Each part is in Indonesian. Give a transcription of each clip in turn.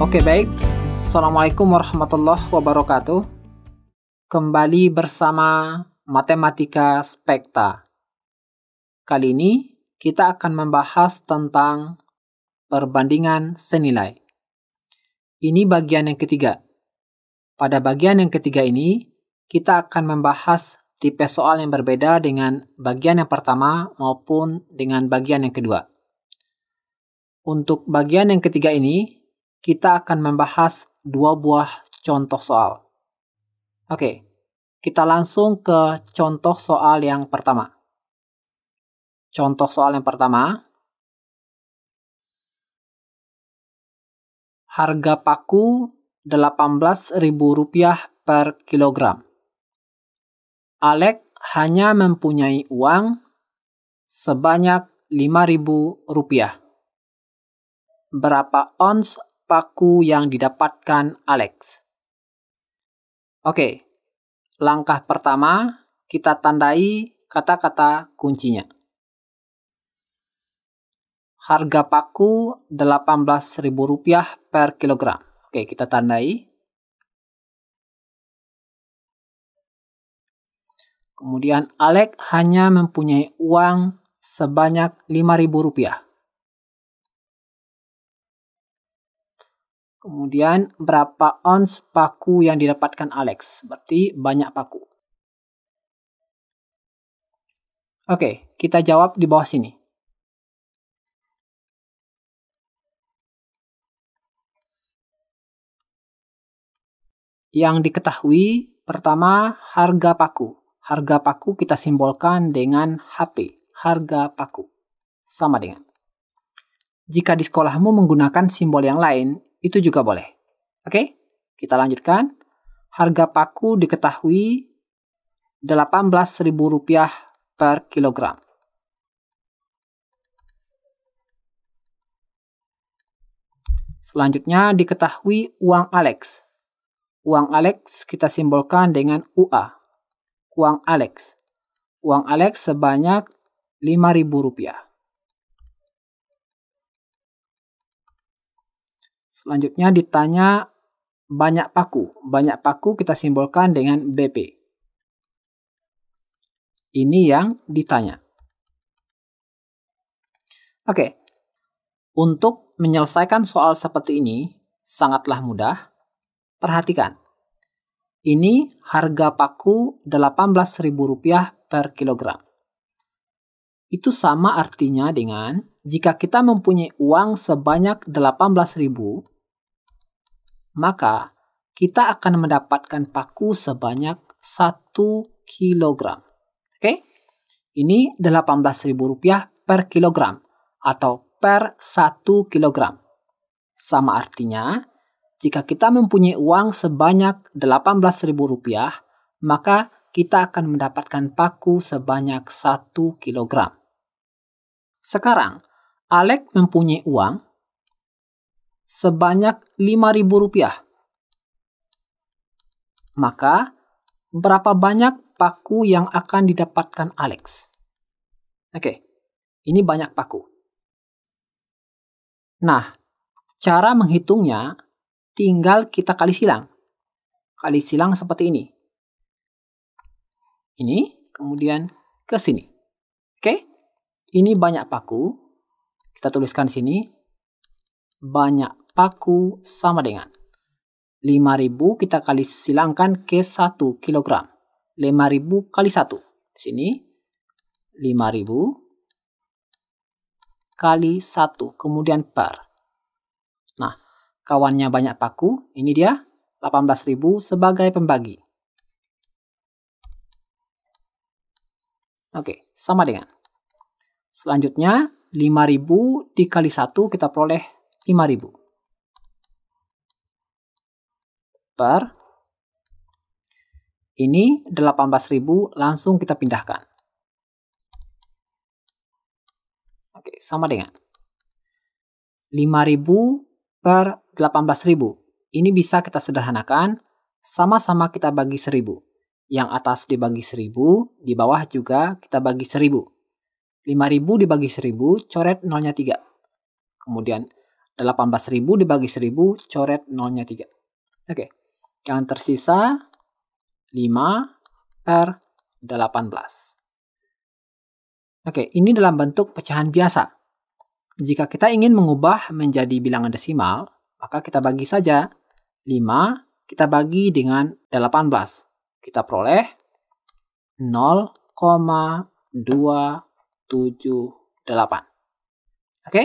Oke, baik. Assalamualaikum warahmatullahi wabarakatuh. Kembali bersama Matematika Spekta. Kali ini kita akan membahas tentang perbandingan senilai. Ini bagian yang ketiga. Pada bagian yang ketiga ini, kita akan membahas tipe soal yang berbeda dengan bagian yang pertama maupun dengan bagian yang kedua. Untuk bagian yang ketiga ini, kita akan membahas dua buah contoh soal. Oke, kita langsung ke contoh soal yang pertama. Contoh soal yang pertama, harga paku Rp18.000 per kilogram. Alek hanya mempunyai uang sebanyak Rp5.000. Berapa ons paku yang didapatkan Alex. Oke, langkah pertama kita tandai kata-kata kuncinya. Harga paku Rp18.000 per kilogram. Oke, kita tandai. Kemudian Alex hanya mempunyai uang sebanyak Rp5.000. Kemudian berapa ons paku yang didapatkan Alex? Berarti banyak paku. Oke, kita jawab di bawah sini. Yang diketahui pertama harga paku. Harga paku kita simbolkan dengan HP, harga paku. Sama dengan. Jika di sekolahmu menggunakan simbol yang lain, itu juga boleh. Oke, kita lanjutkan. Harga paku diketahui Rp18.000 per kilogram. Selanjutnya diketahui uang Alex. Uang Alex kita simbolkan dengan UA. Uang Alex. Uang Alex sebanyak Rp5.000. Selanjutnya ditanya banyak paku. Banyak paku kita simbolkan dengan BP. Ini yang ditanya. Oke, untuk menyelesaikan soal seperti ini sangatlah mudah. Perhatikan, ini harga paku Rp18.000 per kilogram. Itu sama artinya dengan jika kita mempunyai uang sebanyak 18.000, maka kita akan mendapatkan paku sebanyak 1 kg. Oke? Ini rp rupiah per kilogram atau per 1 kg. Sama artinya, jika kita mempunyai uang sebanyak rp rupiah, maka kita akan mendapatkan paku sebanyak 1 kg. Sekarang, Alex mempunyai uang sebanyak rp rupiah. Maka, berapa banyak paku yang akan didapatkan Alex? Oke, ini banyak paku. Nah, cara menghitungnya tinggal kita kali silang. Kali silang seperti ini. Ini, kemudian ke sini. Oke, ini banyak paku, kita tuliskan di sini. Banyak paku sama dengan 5000 kita kali silangkan ke 1 kg. 5000 kali 1. Di sini 5000 kali 1 kemudian per. Nah, kawannya banyak paku, ini dia 18.000 sebagai pembagi. Oke, sama dengan. Selanjutnya, 5000 dikali 1 kita peroleh 5000 per ini 18.000 langsung kita pindahkan oke sama dengan 5000 per 18.000 ini bisa kita sederhanakan sama-sama kita bagi 1000 yang atas dibagi 1000 di bawah juga kita bagi 1000 5000 dibagi 1000, coret nolnya 3. Kemudian 18.000 dibagi 1000, coret nolnya 3. Oke, yang tersisa 5 per 18. Oke, ini dalam bentuk pecahan biasa. Jika kita ingin mengubah menjadi bilangan desimal, maka kita bagi saja 5, kita bagi dengan 18. Kita peroleh 0,2 Oke,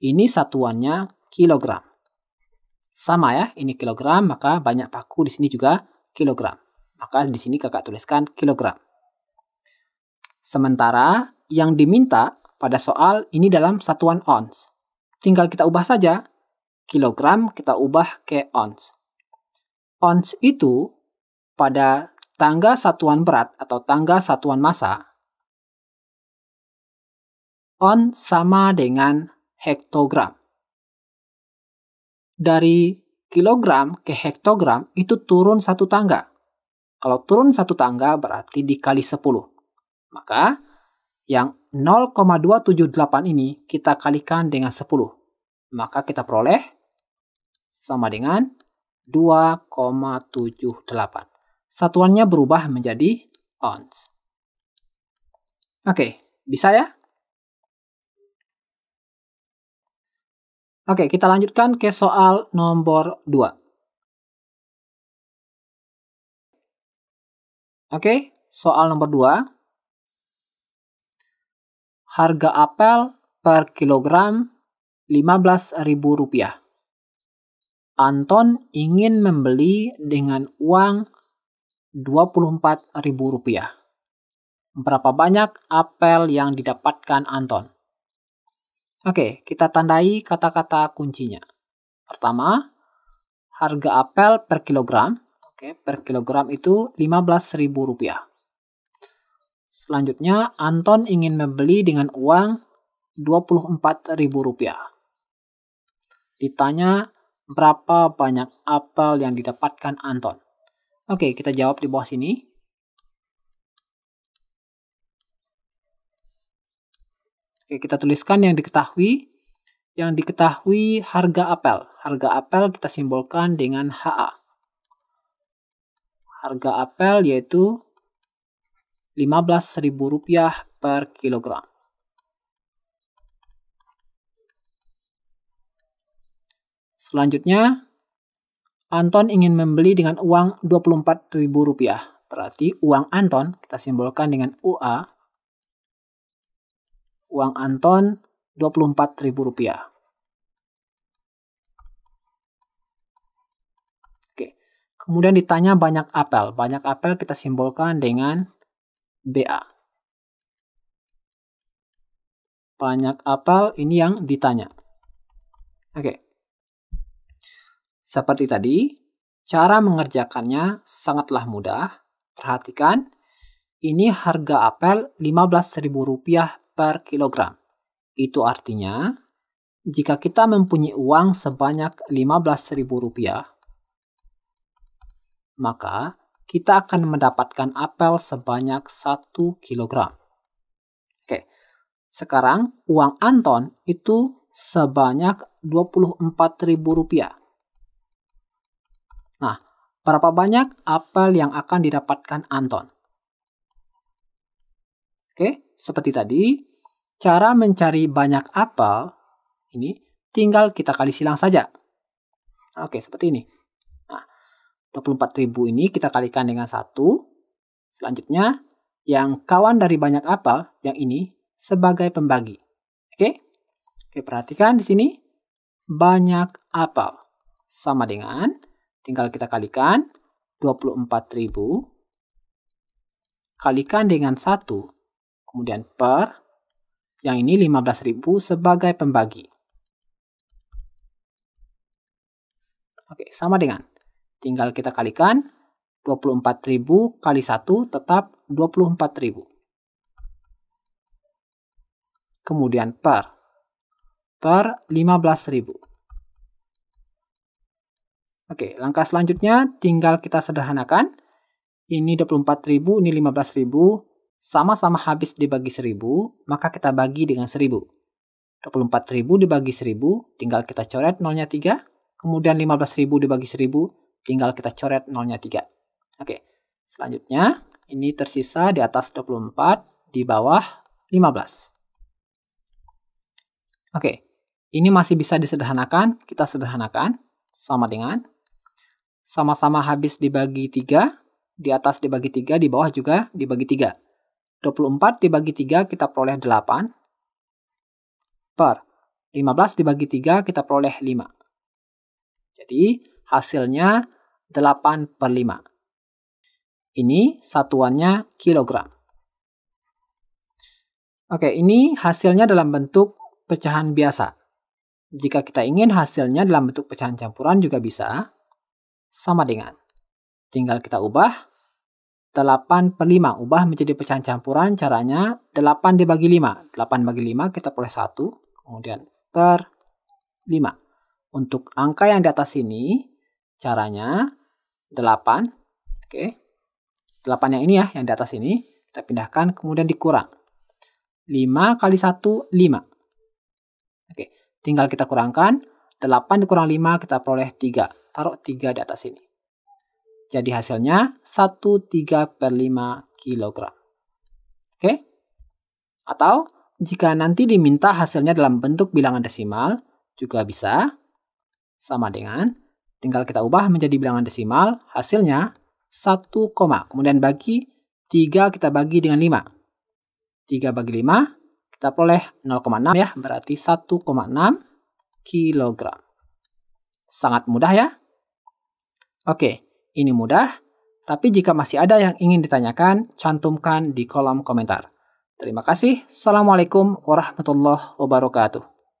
ini satuannya kilogram. Sama ya, ini kilogram, maka banyak paku di sini juga kilogram. Maka di sini kakak tuliskan kilogram. Sementara yang diminta pada soal ini dalam satuan ons. Tinggal kita ubah saja. Kilogram kita ubah ke ons. Ons itu pada tangga satuan berat atau tangga satuan massa on sama dengan hektogram. Dari kilogram ke hektogram itu turun satu tangga. Kalau turun satu tangga berarti dikali 10. Maka yang 0,278 ini kita kalikan dengan 10. Maka kita peroleh sama dengan 2,78. Satuannya berubah menjadi ons. Oke, bisa ya? Oke, kita lanjutkan ke soal nomor 2. Oke, soal nomor 2. Harga apel per kilogram Rp15.000. Anton ingin membeli dengan uang Rp24.000. Berapa banyak apel yang didapatkan Anton? Oke, kita tandai kata-kata kuncinya. Pertama, harga apel per kilogram. Oke, per kilogram itu Rp15.000. Selanjutnya, Anton ingin membeli dengan uang Rp24.000. Ditanya berapa banyak apel yang didapatkan Anton. Oke, kita jawab di bawah sini. Oke, kita tuliskan yang diketahui. Yang diketahui harga apel. Harga apel kita simbolkan dengan HA. Harga apel yaitu Rp15.000 per kilogram. Selanjutnya, Anton ingin membeli dengan uang Rp24.000. Berarti uang Anton kita simbolkan dengan UA uang Anton Rp24.000. Oke. Kemudian ditanya banyak apel. Banyak apel kita simbolkan dengan BA. Banyak apel ini yang ditanya. Oke. Seperti tadi, cara mengerjakannya sangatlah mudah. Perhatikan, ini harga apel Rp15.000 per kilogram. Itu artinya, jika kita mempunyai uang sebanyak Rp15.000, maka kita akan mendapatkan apel sebanyak 1 kilogram. Oke, sekarang uang Anton itu sebanyak Rp24.000. Nah, berapa banyak apel yang akan didapatkan Anton? Oke, seperti tadi, cara mencari banyak apel ini tinggal kita kali silang saja. Oke, seperti ini. Nah, 24.000 ini kita kalikan dengan 1. Selanjutnya, yang kawan dari banyak apel, yang ini, sebagai pembagi. Oke? Oke, perhatikan di sini. Banyak apel. Sama dengan, tinggal kita kalikan, 24.000. Kalikan dengan 1 kemudian per, yang ini 15.000 sebagai pembagi. Oke, sama dengan. Tinggal kita kalikan 24.000 kali 1 tetap 24.000. Kemudian per per 15.000. Oke, langkah selanjutnya tinggal kita sederhanakan. Ini 24.000, ini 15.000 sama-sama habis dibagi 1000, maka kita bagi dengan 1000. 24.000 dibagi 1000, tinggal kita coret nolnya 3. Kemudian 15.000 dibagi 1000, tinggal kita coret nolnya 3. Oke, selanjutnya ini tersisa di atas 24, di bawah 15. Oke, ini masih bisa disederhanakan, kita sederhanakan sama dengan sama-sama habis dibagi 3, di atas dibagi 3, di bawah juga dibagi 3 24 dibagi 3 kita peroleh 8 per 15 dibagi 3 kita peroleh 5. Jadi hasilnya 8 per 5. Ini satuannya kilogram. Oke, ini hasilnya dalam bentuk pecahan biasa. Jika kita ingin hasilnya dalam bentuk pecahan campuran juga bisa. Sama dengan. Tinggal kita ubah 8 per 5. Ubah menjadi pecahan campuran. Caranya 8 dibagi 5. 8 bagi 5 kita peroleh 1. Kemudian per 5. Untuk angka yang di atas ini, caranya 8. Oke. Okay. 8 yang ini ya, yang di atas ini. Kita pindahkan, kemudian dikurang. 5 kali 1, 5. Oke, Okay. tinggal kita kurangkan. 8 dikurang 5, kita peroleh 3. Taruh 3 di atas ini. Jadi hasilnya 13 per 5 kg. Oke? Atau jika nanti diminta hasilnya dalam bentuk bilangan desimal, juga bisa. Sama dengan, tinggal kita ubah menjadi bilangan desimal, hasilnya 1, kemudian bagi 3 kita bagi dengan 5. 3 bagi 5, kita peroleh 0,6 ya, berarti 1,6 kg. Sangat mudah ya. Oke, ini mudah, tapi jika masih ada yang ingin ditanyakan, cantumkan di kolom komentar. Terima kasih. Assalamualaikum warahmatullahi wabarakatuh.